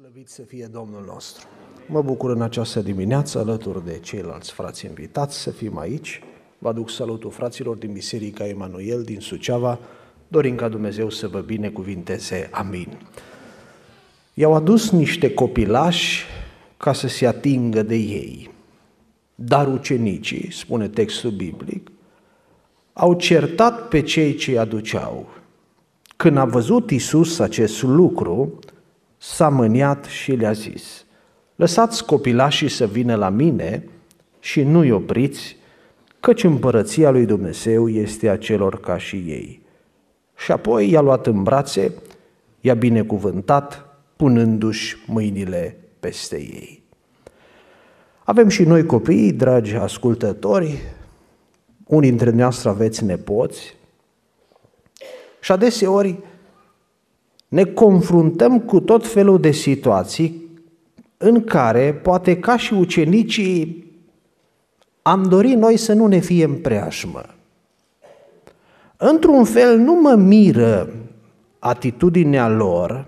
Slăvit să fie Domnul nostru! Mă bucur în această dimineață, alături de ceilalți frați invitați, să fim aici. Vă aduc salutul fraților din Biserica Emanuel din Suceava, dorind ca Dumnezeu să vă binecuvinteze. Amin. I-au adus niște copilași ca să se atingă de ei. Dar ucenicii, spune textul biblic, au certat pe cei ce aduceau. Când a văzut Isus acest lucru, s-a mâniat și le-a zis, Lăsați copilașii să vină la mine și nu-i opriți, căci împărăția lui Dumnezeu este a celor ca și ei. Și apoi i-a luat în brațe, i-a binecuvântat, punându-și mâinile peste ei. Avem și noi copii, dragi ascultători, unii dintre noastre aveți nepoți și adeseori ne confruntăm cu tot felul de situații în care, poate ca și ucenicii, am dorit noi să nu ne fie în preajmă. Într-un fel, nu mă miră atitudinea lor.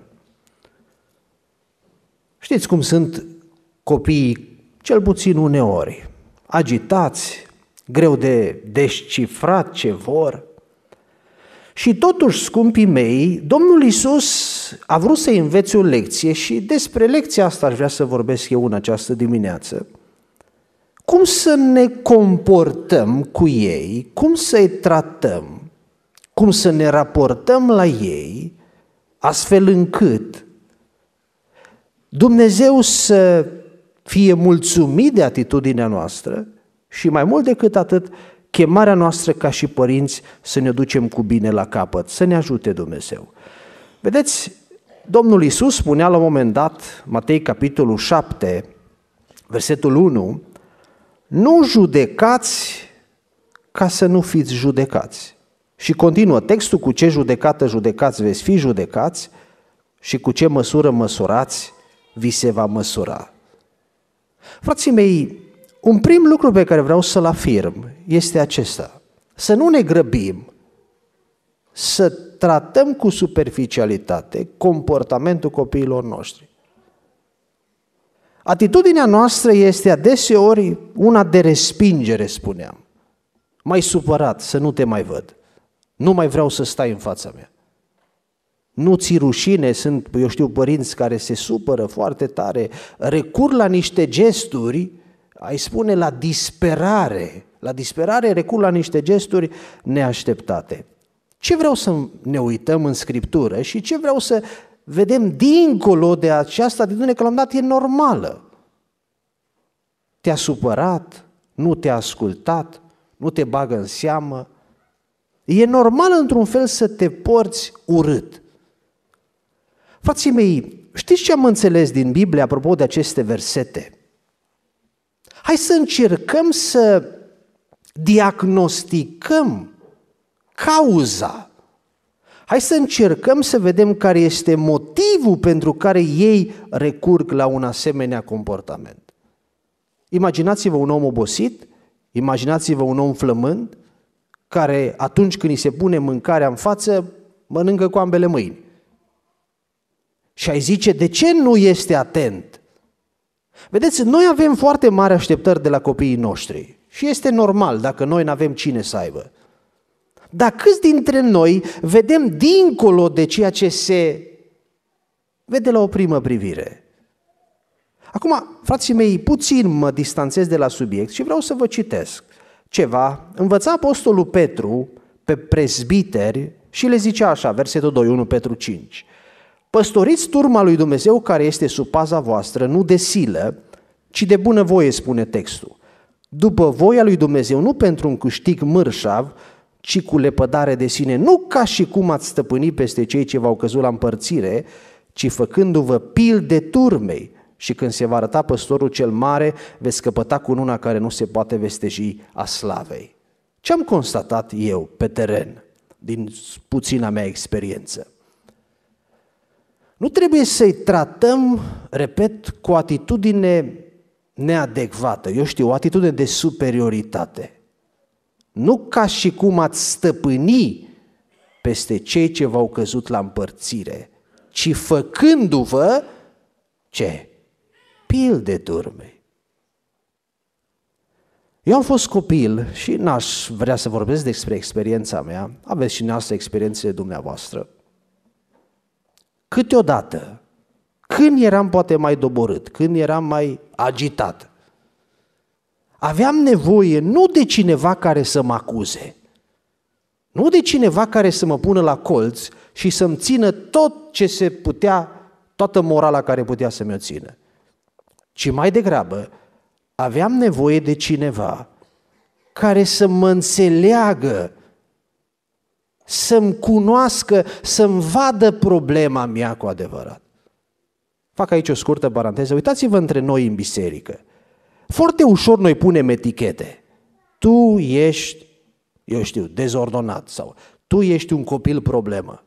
Știți cum sunt copiii, cel puțin uneori, agitați, greu de descifrat ce vor – și totuși, scumpii mei, Domnul Isus a vrut să învețe o lecție și despre lecția asta aș vrea să vorbesc eu în această dimineață. Cum să ne comportăm cu ei, cum să-i tratăm, cum să ne raportăm la ei, astfel încât Dumnezeu să fie mulțumit de atitudinea noastră și mai mult decât atât chemarea noastră ca și părinți să ne ducem cu bine la capăt, să ne ajute Dumnezeu. Vedeți, Domnul Isus spunea la un moment dat, Matei capitolul 7, versetul 1, nu judecați ca să nu fiți judecați. Și continuă textul cu ce judecată judecați veți fi judecați și cu ce măsură măsurați vi se va măsura. Frații mei, un prim lucru pe care vreau să-l afirm este acesta. Să nu ne grăbim să tratăm cu superficialitate comportamentul copiilor noștri. Atitudinea noastră este adeseori una de respingere, spuneam. Mai supărat să nu te mai văd. Nu mai vreau să stai în fața mea. Nu ți rușine, sunt, eu știu, părinți care se supără foarte tare, recur la niște gesturi ai spune la disperare, la disperare recul la niște gesturi neașteptate. Ce vreau să ne uităm în Scriptură și ce vreau să vedem dincolo de De unde că l-am dat e normală. Te-a supărat, nu te-a ascultat, nu te bagă în seamă. E normal într-un fel să te porți urât. Frații mei, știți ce am înțeles din Biblie apropo de aceste versete? Hai să încercăm să diagnosticăm cauza. Hai să încercăm să vedem care este motivul pentru care ei recurg la un asemenea comportament. Imaginați-vă un om obosit, imaginați-vă un om flămând, care atunci când îi se pune mâncarea în față, mănâncă cu ambele mâini. Și ai zice, de ce nu este atent? Vedeți, noi avem foarte mari așteptări de la copiii noștri și este normal dacă noi nu avem cine să aibă. Dar câți dintre noi vedem dincolo de ceea ce se vede la o primă privire? Acum, frații mei, puțin mă distanțez de la subiect și vreau să vă citesc ceva. Învăța Apostolul Petru pe prezbiteri și le zicea așa, versetul 2, 1 Petru 5. Păstoriți turma lui Dumnezeu care este sub paza voastră, nu de silă, ci de voie, spune textul. După voia lui Dumnezeu, nu pentru un câștig mărșav, ci cu lepădare de sine, nu ca și cum ați stăpâni peste cei ce v-au căzut la împărțire, ci făcându-vă pil de turmei. Și când se va arăta păstorul cel mare, veți căpăta cu una care nu se poate vesteji a slavei. Ce am constatat eu pe teren din puțina mea experiență? Nu trebuie să-i tratăm, repet, cu o atitudine neadecvată, eu știu, o atitudine de superioritate. Nu ca și cum ați stăpâni peste cei ce v-au căzut la împărțire, ci făcându-vă ce? Pil de turme. Eu am fost copil și n-aș vrea să vorbesc despre experiența mea, aveți și noastră experiențele dumneavoastră câteodată, când eram poate mai doborât, când eram mai agitat, aveam nevoie nu de cineva care să mă acuze, nu de cineva care să mă pună la colț și să-mi țină tot ce se putea, toată morala care putea să mi-o țină, ci mai degrabă aveam nevoie de cineva care să mă înțeleagă să-mi cunoască, să-mi vadă problema mea cu adevărat. Fac aici o scurtă paranteză. Uitați-vă între noi în biserică. Foarte ușor noi punem etichete. Tu ești, eu știu, dezordonat sau tu ești un copil problemă.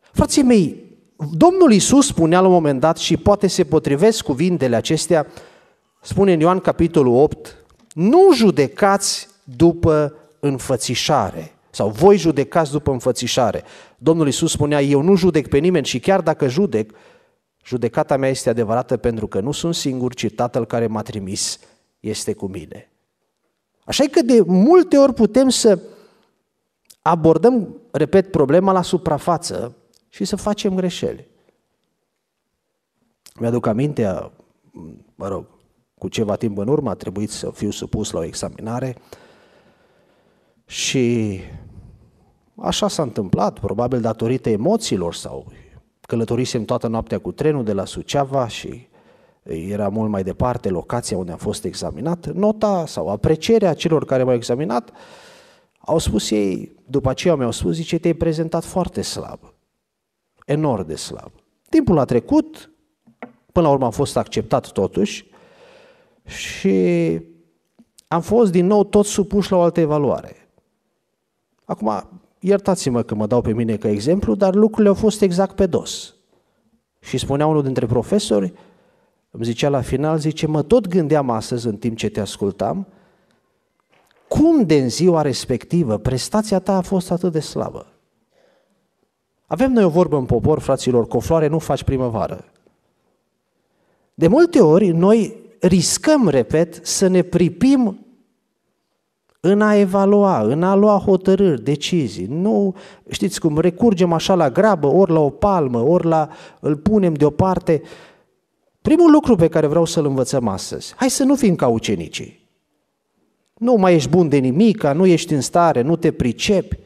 Frații mei, Domnul Isus spunea la un moment dat și poate se potrivesc cuvintele acestea, spune în Ioan capitolul 8, nu judecați după înfățișare, sau voi judecați după înfățișare. Domnul Iisus spunea, eu nu judec pe nimeni și chiar dacă judec, judecata mea este adevărată pentru că nu sunt singur, ci Tatăl care m-a trimis este cu mine. Așa că de multe ori putem să abordăm, repet, problema la suprafață și să facem greșeli. Mi-aduc aminte, mă rog, cu ceva timp în urmă a trebuit să fiu supus la o examinare și așa s-a întâmplat, probabil datorită emoțiilor sau călătorisem toată noaptea cu trenul de la Suceava și era mult mai departe locația unde am fost examinat, nota sau aprecierea celor care m-au examinat, au spus ei, după aceea mi-au spus, zice, te-ai prezentat foarte slab, enorm de slab. Timpul a trecut, până la urmă am fost acceptat totuși și am fost din nou tot supuși la o altă evaluare. Acum, iertați-mă că mă dau pe mine ca exemplu, dar lucrurile au fost exact pe dos. Și spunea unul dintre profesori, îmi zicea la final, zice, mă tot gândeam astăzi în timp ce te ascultam, cum de în ziua respectivă prestația ta a fost atât de slabă? Avem noi o vorbă în popor, fraților, cu o floare nu faci primăvară. De multe ori noi riscăm, repet, să ne pripim în a evalua, în a lua hotărâri, decizii. Nu, știți cum, recurgem așa la grabă, ori la o palmă, ori la, îl punem deoparte. Primul lucru pe care vreau să-l învățăm astăzi, hai să nu fim ca ucenicii. Nu mai ești bun de nimic, nu ești în stare, nu te pricepi.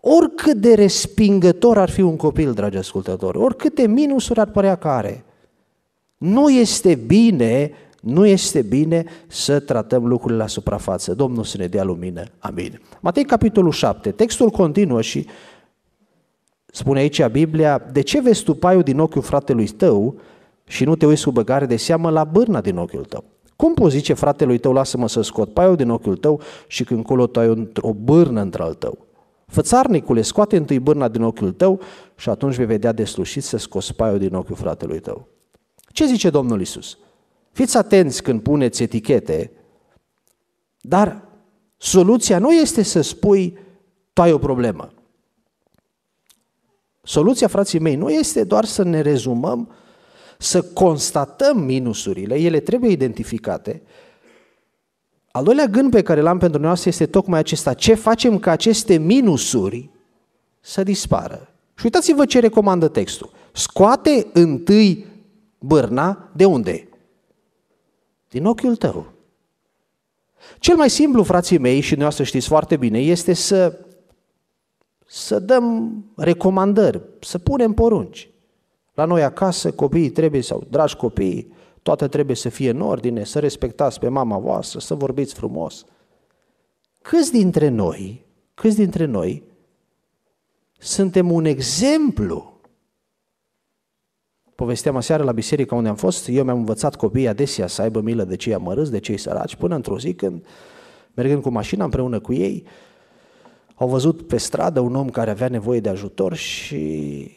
Oricât de respingător ar fi un copil, dragi ascultători, oricâte minusuri ar părea că are, nu este bine nu este bine să tratăm lucrurile la suprafață. Domnul să ne dea lumină. Amin. Matei, capitolul 7. Textul continuă și spune aici Biblia, de ce vezi tu paiul din ochiul fratelui tău și nu te uiți cu băgare de seamă la bârna din ochiul tău? Cum poți zice fratelui tău, lasă-mă să scot paiul din ochiul tău și când colo ai o bârnă într-al tău? Fățarnicule, scoate întâi bârna din ochiul tău și atunci vei vedea deslușit să scoți paiul din ochiul fratelui tău. Ce zice Domnul Isus? Fiți atenți când puneți etichete, dar soluția nu este să spui tu ai o problemă. Soluția, frații mei, nu este doar să ne rezumăm, să constatăm minusurile, ele trebuie identificate. Al doilea gând pe care l-am pentru noi este tocmai acesta. Ce facem ca aceste minusuri să dispară? Și uitați-vă ce recomandă textul. Scoate întâi bârna de unde? din ochiul tău. Cel mai simplu, frații mei, și noi să știți foarte bine, este să, să dăm recomandări, să punem porunci. La noi acasă, copiii trebuie, sau dragi copii, toate trebuie să fie în ordine, să respectați pe mama voastră, să vorbiți frumos. Câți dintre noi, câți dintre noi suntem un exemplu Povesteam aseară la biserica unde am fost, eu mi-am învățat copiii adesea să aibă milă de cei amărâți, de cei săraci, până într-o zi când, mergând cu mașina împreună cu ei, au văzut pe stradă un om care avea nevoie de ajutor și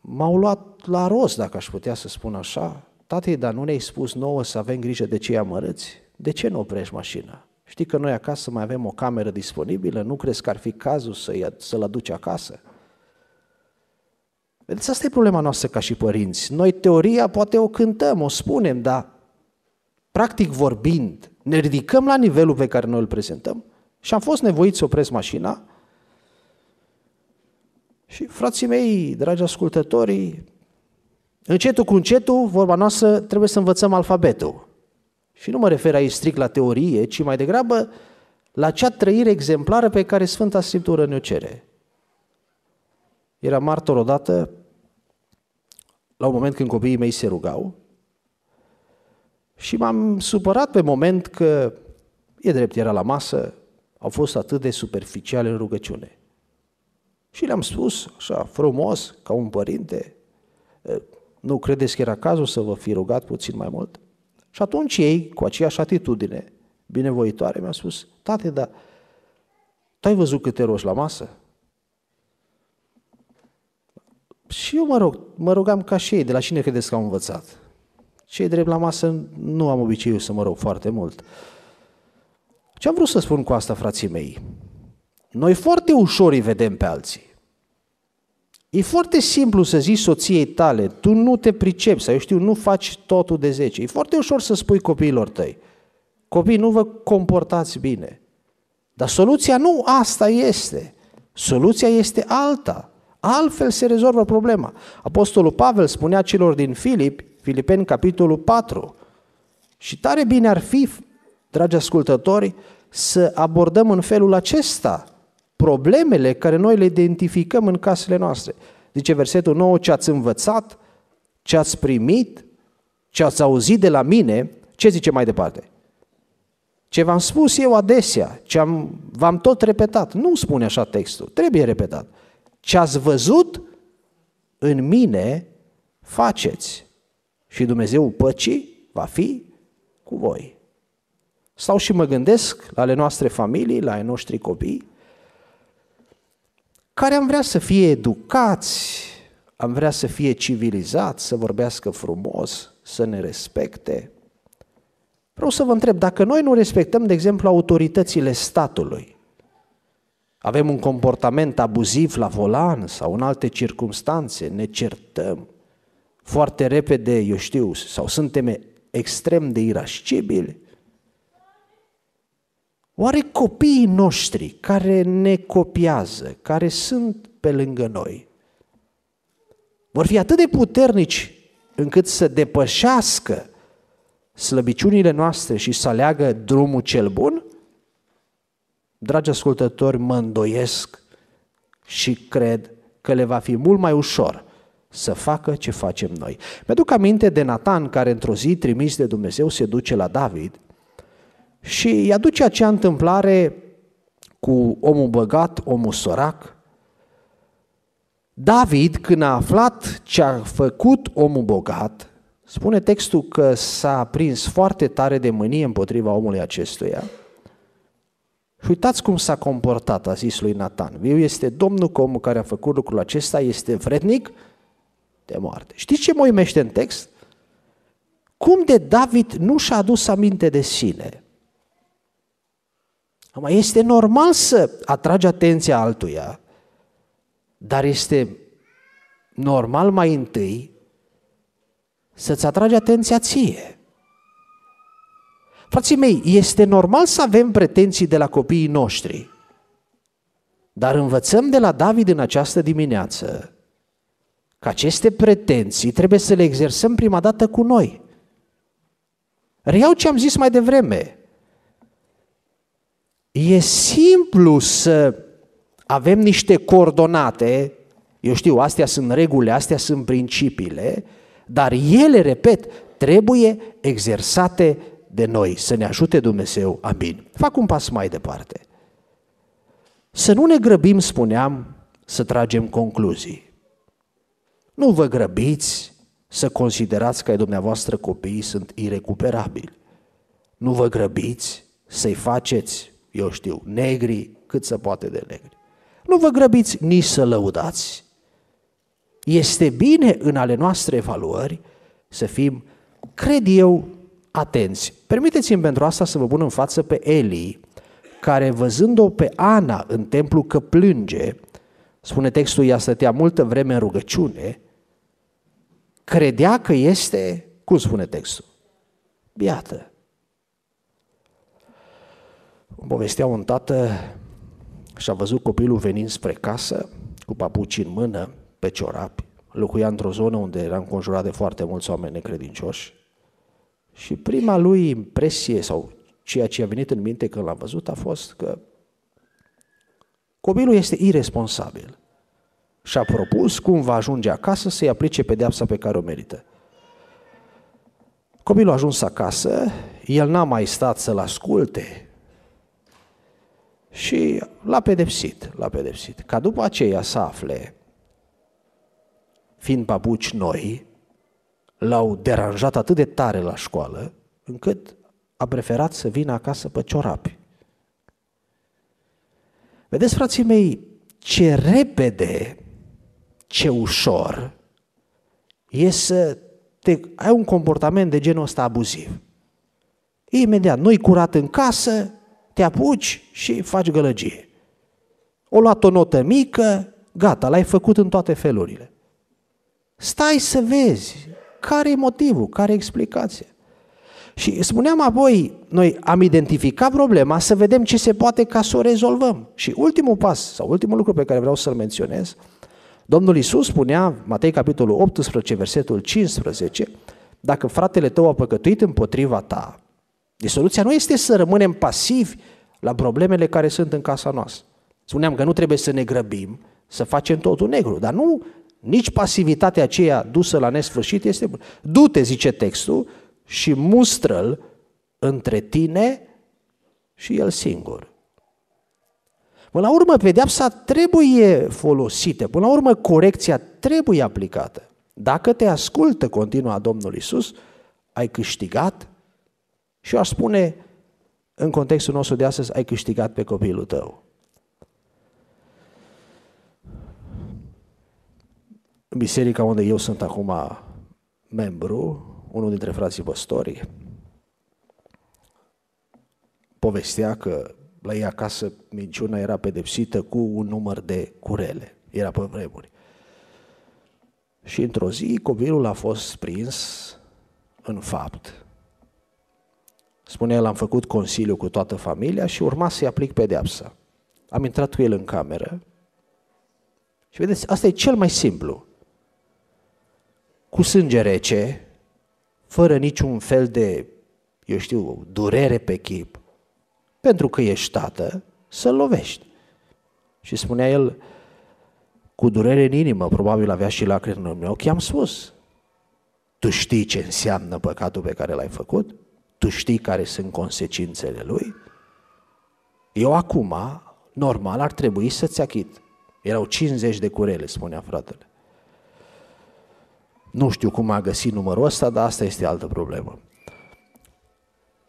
m-au luat la rost, dacă aș putea să spun așa. Tate, dar nu ne-ai spus nouă să avem grijă de cei amărâți? De ce nu oprești mașina? Știi că noi acasă mai avem o cameră disponibilă? Nu crezi că ar fi cazul să-l aduci acasă? Vedeți, asta e problema noastră ca și părinți. Noi teoria poate o cântăm, o spunem, dar practic vorbind, ne ridicăm la nivelul pe care noi îl prezentăm și am fost nevoiți să opresc mașina și frații mei, dragi ascultători, încetul cu încetul, vorba noastră, trebuie să învățăm alfabetul. Și nu mă refer aici strict la teorie, ci mai degrabă la cea trăire exemplară pe care Sfânta Scriptură ne-o cere. Era martor odată la un moment când copiii mei se rugau și m-am supărat pe moment că, e drept, era la masă, au fost atât de superficiale în rugăciune. Și le-am spus, așa, frumos, ca un părinte, nu credeți că era cazul să vă fi rugat puțin mai mult? Și atunci ei, cu aceeași atitudine binevoitoare, mi-au spus, tate, dar tu ai văzut câte roși la masă? Și eu mă rog, mă rugam ca și ei, de la cine credeți că am învățat? Cei drept la masă nu am obiceiul să mă rog foarte mult. Ce am vrut să spun cu asta, frații mei? Noi foarte ușor îi vedem pe alții. E foarte simplu să zici soției tale, tu nu te pricepi, sau eu știu, nu faci totul de 10. E foarte ușor să spui copiilor tăi, copii, nu vă comportați bine. Dar soluția nu asta este. Soluția este alta. Altfel se rezolvă problema. Apostolul Pavel spunea celor din Filip, Filipeni capitolul 4, și tare bine ar fi, dragi ascultători, să abordăm în felul acesta problemele care noi le identificăm în casele noastre. Zice versetul 9, ce ați învățat, ce ați primit, ce ați auzit de la mine, ce zice mai departe? Ce v-am spus eu adesea, ce am, v-am tot repetat. Nu spune așa textul, trebuie repetat. Ce ați văzut în mine, faceți. Și Dumnezeu păcii va fi cu voi. Stau și mă gândesc la ale noastre familii, la ai noștri copii, care am vrea să fie educați, am vrea să fie civilizați, să vorbească frumos, să ne respecte. Vreau să vă întreb, dacă noi nu respectăm, de exemplu, autoritățile statului, avem un comportament abuziv la volan sau în alte circunstanțe, ne certăm foarte repede, eu știu, sau suntem extrem de irascibili. Oare copiii noștri care ne copiază, care sunt pe lângă noi, vor fi atât de puternici încât să depășească slăbiciunile noastre și să aleagă drumul cel bun? Dragi ascultători, mă îndoiesc și cred că le va fi mult mai ușor să facă ce facem noi. Mi-aduc aminte de Natan care într-o zi trimis de Dumnezeu se duce la David și îi aduce acea întâmplare cu omul băgat, omul sorac. David, când a aflat ce a făcut omul bogat, spune textul că s-a prins foarte tare de mânie împotriva omului acestuia – și uitați cum s-a comportat, a zis lui Nathan. Viu este Domnul că omul care a făcut lucrul acesta este vrednic de moarte. Știți ce mă uimește în text? Cum de David nu și-a adus aminte de sine? Mai este normal să atragi atenția altuia, dar este normal mai întâi să-ți atragi atenția ție. Frații mei, este normal să avem pretenții de la copiii noștri, dar învățăm de la David în această dimineață că aceste pretenții trebuie să le exersăm prima dată cu noi. Reiau ce am zis mai devreme. E simplu să avem niște coordonate, eu știu, astea sunt regulile, astea sunt principiile, dar ele, repet, trebuie exersate de noi, să ne ajute Dumnezeu, amin. Fac un pas mai departe. Să nu ne grăbim, spuneam, să tragem concluzii. Nu vă grăbiți să considerați că ai dumneavoastră copiii sunt irecuperabili. Nu vă grăbiți să-i faceți, eu știu, negri cât se poate de negri. Nu vă grăbiți nici să lăudați. Este bine în ale noastre evaluări să fim, cred eu, atenți. Permiteți-mi pentru asta să vă pun în față pe Eli, care văzând-o pe Ana în templu că plânge, spune textul, ea stătea multă vreme în rugăciune, credea că este, cum spune textul, biată. povestea un tată și a văzut copilul venind spre casă cu papuci în mână, pe ciorapi. Locuia într-o zonă unde era înconjurat de foarte mulți oameni necredincioși. Și prima lui impresie sau ceea ce a venit în minte când l a văzut a fost că copilul este irresponsabil și a propus cum va ajunge acasă să-i aplice pedeapsa pe care o merită. Copilul a ajuns acasă, el n-a mai stat să-l asculte și l-a pedepsit, l-a pedepsit. Ca după aceea să afle, fiind babuci noi, l-au deranjat atât de tare la școală, încât a preferat să vină acasă pe ciorapi. Vedeți, frații mei, ce repede, ce ușor e să te, ai un comportament de genul ăsta abuziv. Imediat, nu-i curat în casă, te apuci și faci gălăgie. O luat o notă mică, gata, l-ai făcut în toate felurile. Stai să vezi, care e motivul? Care e explicația? Și spuneam apoi, noi am identificat problema să vedem ce se poate ca să o rezolvăm. Și ultimul pas, sau ultimul lucru pe care vreau să-l menționez, Domnul Isus spunea, Matei capitolul 18, versetul 15, dacă fratele tău a păcătuit împotriva ta, soluția nu este să rămânem pasivi la problemele care sunt în casa noastră. Spuneam că nu trebuie să ne grăbim, să facem totul negru, dar nu nici pasivitatea aceea dusă la nesfârșit este bună. Du-te, zice textul, și mustră-l între tine și el singur. Până la urmă, pedeapsa trebuie folosită, până la urmă, corecția trebuie aplicată. Dacă te ascultă, continua Domnul Isus, ai câștigat și aș spune, în contextul nostru de astăzi, ai câștigat pe copilul tău. biserica unde eu sunt acum membru, unul dintre frații păstori, povestea că la ei acasă minciuna era pedepsită cu un număr de curele. Era pe vremuri. Și într-o zi copilul a fost prins în fapt. Spune el, am făcut consiliu cu toată familia și urma să-i aplic pedeapsa. Am intrat cu el în cameră și vedeți, asta e cel mai simplu cu sânge rece, fără niciun fel de, eu știu, durere pe chip, pentru că ești tată, să-l lovești. Și spunea el, cu durere în inimă, probabil avea și lacrimi în ochi, am spus, tu știi ce înseamnă păcatul pe care l-ai făcut? Tu știi care sunt consecințele lui? Eu acum, normal, ar trebui să-ți achit. Erau 50 de curele, spunea fratele. Nu știu cum a găsit numărul ăsta, dar asta este altă problemă.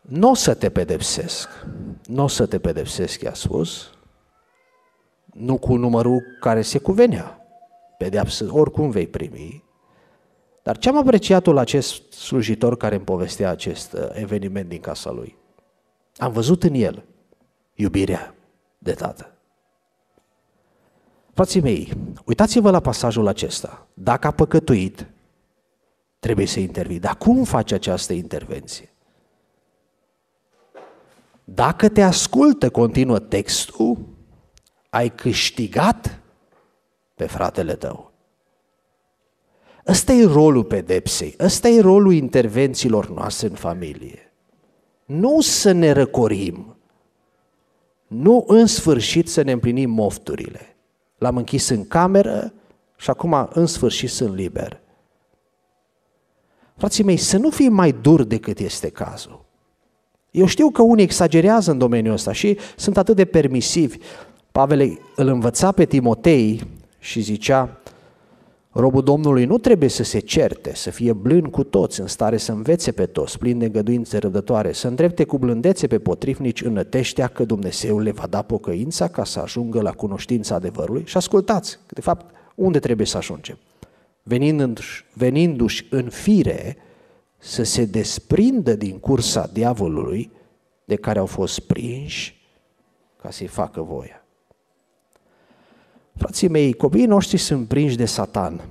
Nu o să te pedepsesc. Nu o să te pedepsesc, i-a spus, nu cu numărul care se cuvenea. Pedeapsă oricum vei primi. Dar ce am apreciat la acest slujitor care îmi povestea acest uh, eveniment din casa lui? Am văzut în el iubirea de tată. Frații mei, uitați-vă la pasajul acesta. Dacă a păcătuit, trebuie să intervii. Dar cum faci această intervenție? Dacă te ascultă, continuă textul, ai câștigat pe fratele tău. Ăsta e rolul pedepsei, ăsta e rolul intervențiilor noastre în familie. Nu să ne răcorim, nu în sfârșit să ne împlinim mofturile. L-am închis în cameră și acum în sfârșit sunt liber. Frații mei, să nu fii mai dur decât este cazul. Eu știu că unii exagerează în domeniul ăsta și sunt atât de permisivi. Pavel îl învăța pe Timotei și zicea, Robul Domnului nu trebuie să se certe, să fie blând cu toți, în stare să învețe pe toți, plin de găduințe răbdătoare, să îndrepte cu blândețe pe potrivnici în năteștea că Dumnezeu le va da pocăința ca să ajungă la cunoștința adevărului. Și ascultați, de fapt, unde trebuie să ajungem? venindu-și, venindu-și în fire să se desprindă din cursa diavolului de care au fost prinși ca să-i facă voia. Frații mei, copiii noștri sunt prinși de satan.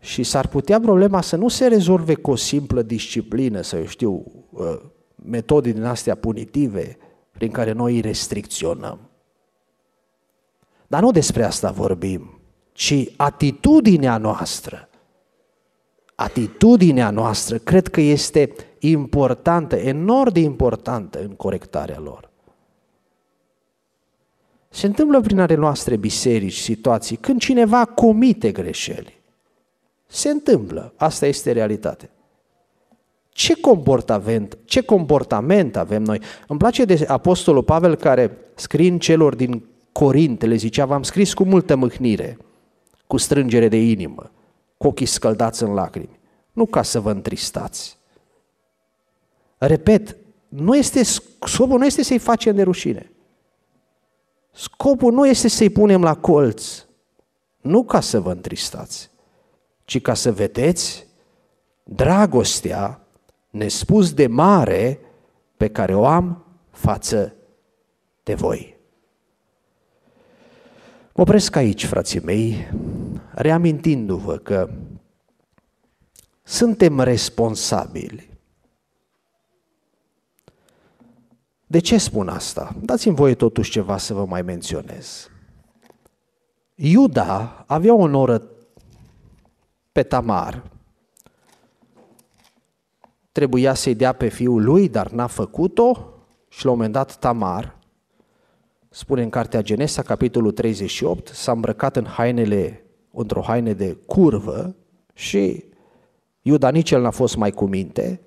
Și s-ar putea problema să nu se rezolve cu o simplă disciplină, să eu știu, uh, metode din astea punitive prin care noi îi restricționăm. Dar nu despre asta vorbim ci atitudinea noastră. Atitudinea noastră cred că este importantă, enorm de importantă în corectarea lor. Se întâmplă prin ale noastre biserici situații când cineva comite greșeli. Se întâmplă, asta este realitate. Ce comportament, ce comportament avem noi? Îmi place de Apostolul Pavel care scrie în celor din Corint, le zicea, v-am scris cu multă mâhnire, cu strângere de inimă, cu ochii scăldați în lacrimi, nu ca să vă întristați. Repet, nu este, scopul nu este să-i facem de rușine. Scopul nu este să-i punem la colț, nu ca să vă întristați, ci ca să vedeți dragostea nespus de mare pe care o am față de voi. Mă opresc aici, frații mei, reamintindu-vă că suntem responsabili. De ce spun asta? Dați-mi voie totuși ceva să vă mai menționez. Iuda avea o noră pe Tamar. Trebuia să-i dea pe fiul lui, dar n-a făcut-o și la un moment dat Tamar spune în cartea Genesa, capitolul 38, s-a îmbrăcat în hainele, într-o haine de curvă și Iuda nici el n-a fost mai cu minte,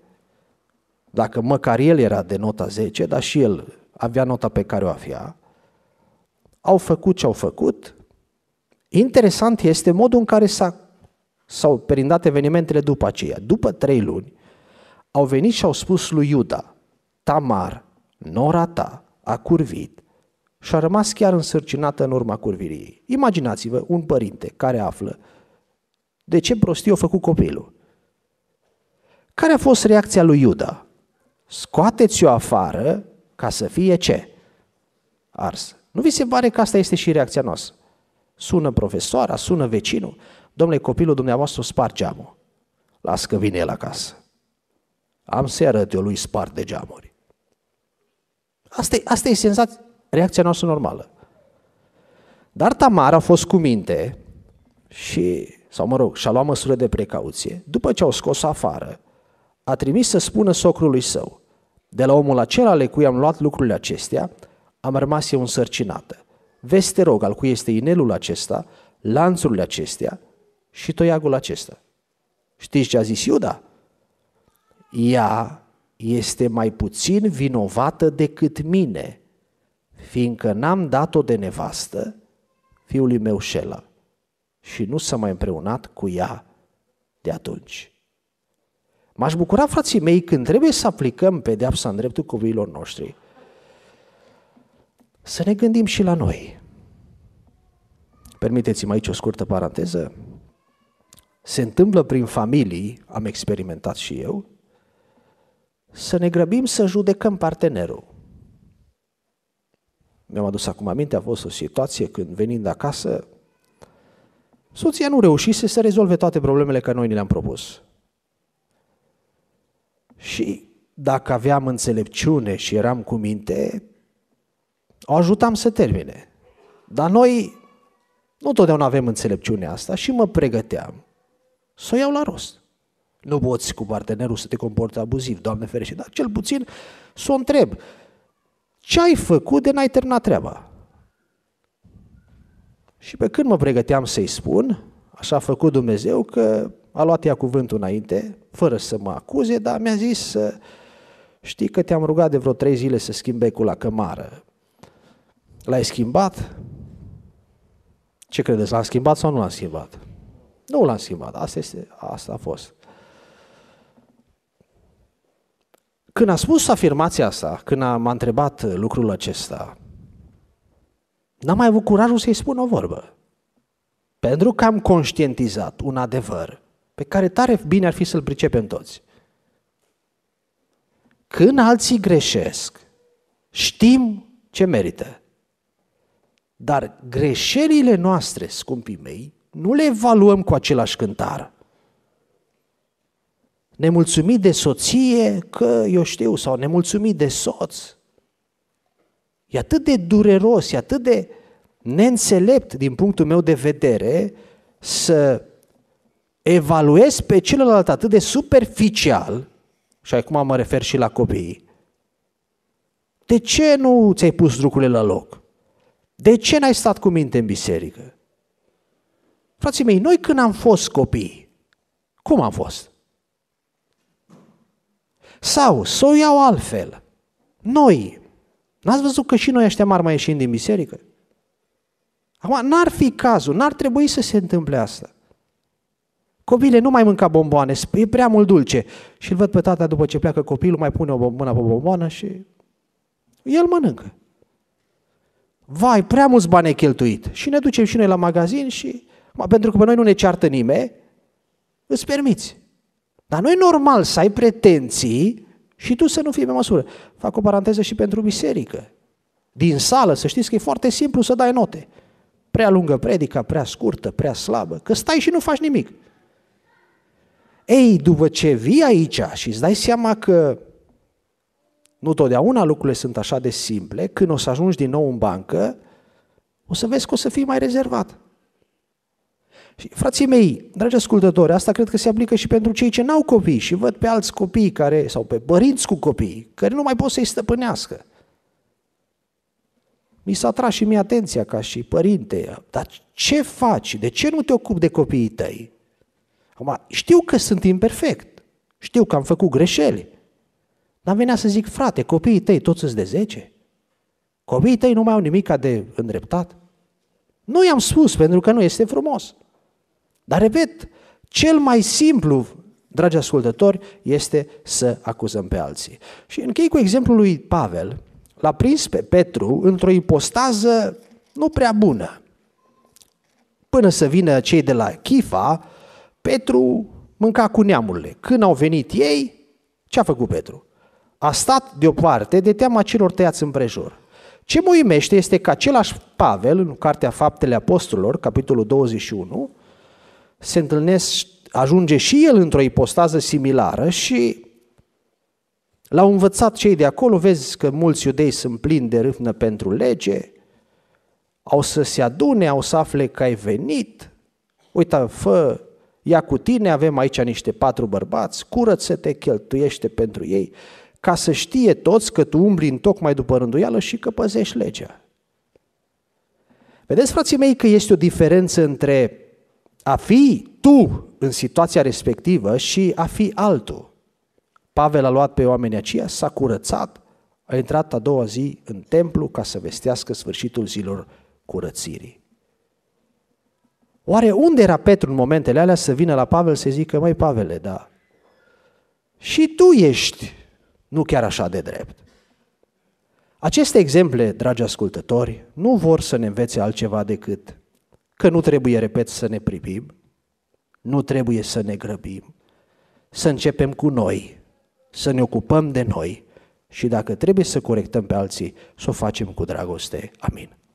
dacă măcar el era de nota 10, dar și el avea nota pe care o avea, au făcut ce au făcut. Interesant este modul în care s-a, s-au perindat evenimentele după aceea. După trei luni, au venit și au spus lui Iuda, Tamar, nora ta, a curvit și a rămas chiar însărcinată în urma curvirii ei. Imaginați-vă un părinte care află de ce prostie a făcut copilul. Care a fost reacția lui Iuda? Scoateți-o afară ca să fie ce? Ars. Nu vi se pare că asta este și reacția noastră? Sună profesoara, sună vecinul. Domnule, copilul dumneavoastră spar geamul. Las că vine el acasă. Am să arăt eu lui spart de geamuri. Asta e, asta e senzația reacția noastră normală. Dar Tamar a fost cu minte și, sau mă rog, și-a luat măsură de precauție. După ce au scos afară, a trimis să spună socrului său, de la omul acela ale cui am luat lucrurile acestea, am rămas eu însărcinată. Vezi, te rog, al cui este inelul acesta, lanțurile acestea și toiagul acesta. Știți ce a zis Iuda? Ea este mai puțin vinovată decât mine, fiindcă n-am dat-o de nevastă fiului meu Șela și nu s-a mai împreunat cu ea de atunci. M-aș bucura, frații mei, când trebuie să aplicăm pedeapsa în dreptul copiilor noștri, să ne gândim și la noi. Permiteți-mi aici o scurtă paranteză. Se întâmplă prin familii, am experimentat și eu, să ne grăbim să judecăm partenerul mi-am adus acum aminte, a fost o situație când venind acasă, soția nu reușise să rezolve toate problemele care noi ne le-am propus. Și dacă aveam înțelepciune și eram cu minte, o ajutam să termine. Dar noi nu totdeauna avem înțelepciunea asta și mă pregăteam să o iau la rost. Nu poți cu partenerul să te comporți abuziv, Doamne ferește, dar cel puțin să o întreb ce ai făcut de n-ai terminat treaba? Și pe când mă pregăteam să-i spun, așa a făcut Dumnezeu că a luat ea cuvântul înainte, fără să mă acuze, dar mi-a zis să știi că te-am rugat de vreo trei zile să schimbe cu la cămară. L-ai schimbat? Ce credeți, l-am schimbat sau nu l-am schimbat? Nu l-am schimbat, asta, este, asta a fost. Când a spus afirmația asta, când a, m-a întrebat uh, lucrul acesta, n-am mai avut curajul să-i spun o vorbă. Pentru că am conștientizat un adevăr pe care tare bine ar fi să-l pricepem toți. Când alții greșesc, știm ce merită. Dar greșelile noastre, scumpii mei, nu le evaluăm cu același cântar nemulțumit de soție că eu știu, sau nemulțumit de soț. E atât de dureros, e atât de neînțelept din punctul meu de vedere să evaluez pe celălalt atât de superficial, și acum mă refer și la copii, de ce nu ți-ai pus lucrurile la loc? De ce n-ai stat cu minte în biserică? Frații mei, noi când am fost copii, cum am fost? Sau să o iau altfel. Noi, n-ați văzut că și noi ăștia mari mai ieșim din biserică? Acum, n-ar fi cazul, n-ar trebui să se întâmple asta. Copile, nu mai mânca bomboane, e prea mult dulce. Și îl văd pe tata după ce pleacă copilul, mai pune o mână pe bomboană și el mănâncă. Vai, prea mulți bani e cheltuit. Și ne ducem și noi la magazin și, pentru că pe noi nu ne ceartă nimeni, îți permiți. Dar nu e normal să ai pretenții și tu să nu fii pe măsură. Fac o paranteză și pentru biserică. Din sală, să știți că e foarte simplu să dai note. Prea lungă predica, prea scurtă, prea slabă, că stai și nu faci nimic. Ei, după ce vii aici și îți dai seama că nu totdeauna lucrurile sunt așa de simple, când o să ajungi din nou în bancă, o să vezi că o să fii mai rezervat. Și, frații mei, dragi ascultători, asta cred că se aplică și pentru cei ce n-au copii și văd pe alți copii care, sau pe părinți cu copii, care nu mai pot să-i stăpânească. Mi s-a tras și mie atenția ca și părinte, dar ce faci? De ce nu te ocupi de copiii tăi? Acum, știu că sunt imperfect, știu că am făcut greșeli, dar venea să zic, frate, copiii tăi toți sunt de 10? Copiii tăi nu mai au nimic de îndreptat? Nu i-am spus pentru că nu este frumos. Dar repet, cel mai simplu, dragi ascultători, este să acuzăm pe alții. Și închei cu exemplul lui Pavel. L-a prins pe Petru într-o ipostază nu prea bună. Până să vină cei de la Chifa, Petru mânca cu neamurile. Când au venit ei, ce a făcut Petru? A stat deoparte de teama celor tăiați împrejur. Ce mă uimește este că același Pavel, în Cartea Faptele Apostolilor, capitolul 21, se întâlnesc, ajunge și el într-o ipostază similară și l-au învățat cei de acolo, vezi că mulți iudei sunt plini de râfnă pentru lege, au să se adune, au să afle că ai venit, uita, fă, ia cu tine, avem aici niște patru bărbați, curăță-te, cheltuiește pentru ei, ca să știe toți că tu umbli în tocmai după rânduială și că păzești legea. Vedeți, frații mei, că este o diferență între a fi tu în situația respectivă și a fi altul. Pavel a luat pe oamenii aceia, s-a curățat, a intrat a doua zi în templu ca să vestească sfârșitul zilor curățirii. Oare unde era Petru în momentele alea să vină la Pavel să zică, mai Pavele, da, și tu ești nu chiar așa de drept. Aceste exemple, dragi ascultători, nu vor să ne învețe altceva decât că nu trebuie, repet, să ne privim, nu trebuie să ne grăbim, să începem cu noi, să ne ocupăm de noi și dacă trebuie să corectăm pe alții, să o facem cu dragoste. Amin.